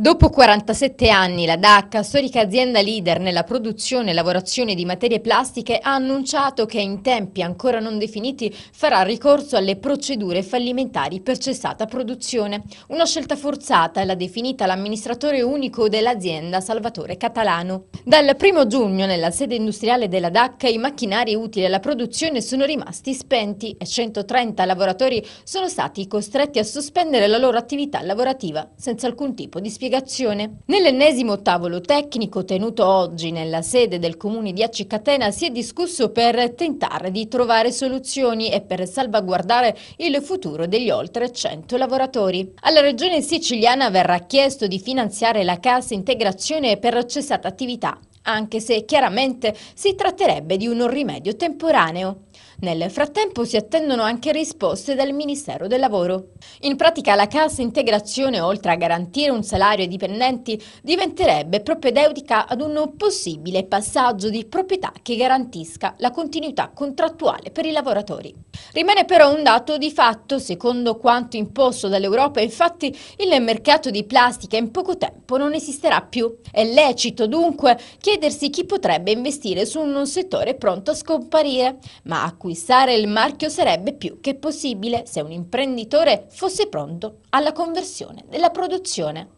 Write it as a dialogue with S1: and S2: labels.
S1: Dopo 47 anni la DAC, storica azienda leader nella produzione e lavorazione di materie plastiche, ha annunciato che in tempi ancora non definiti farà ricorso alle procedure fallimentari per cessata produzione. Una scelta forzata l'ha definita l'amministratore unico dell'azienda Salvatore Catalano. Dal 1 giugno nella sede industriale della DAC, i macchinari utili alla produzione sono rimasti spenti e 130 lavoratori sono stati costretti a sospendere la loro attività lavorativa senza alcun tipo di spiegazione semplificazione. Nell'ennesimo tavolo tecnico tenuto oggi nella sede del comune di Accicatena si è discusso per tentare di trovare soluzioni e per salvaguardare il futuro degli oltre 100 lavoratori. Alla regione siciliana verrà chiesto di finanziare la cassa integrazione per cessata attività anche se chiaramente si tratterebbe di un rimedio temporaneo. Nel frattempo si attendono anche risposte dal Ministero del Lavoro. In pratica la cassa integrazione, oltre a garantire un salario ai dipendenti, diventerebbe propedeutica ad un possibile passaggio di proprietà che garantisca la continuità contrattuale per i lavoratori. Rimane però un dato di fatto, secondo quanto imposto dall'Europa, infatti il mercato di plastica in poco tempo non esisterà più. È lecito dunque chiedere chiedersi chi potrebbe investire su un settore pronto a scomparire, ma acquistare il marchio sarebbe più che possibile se un imprenditore fosse pronto alla conversione della produzione.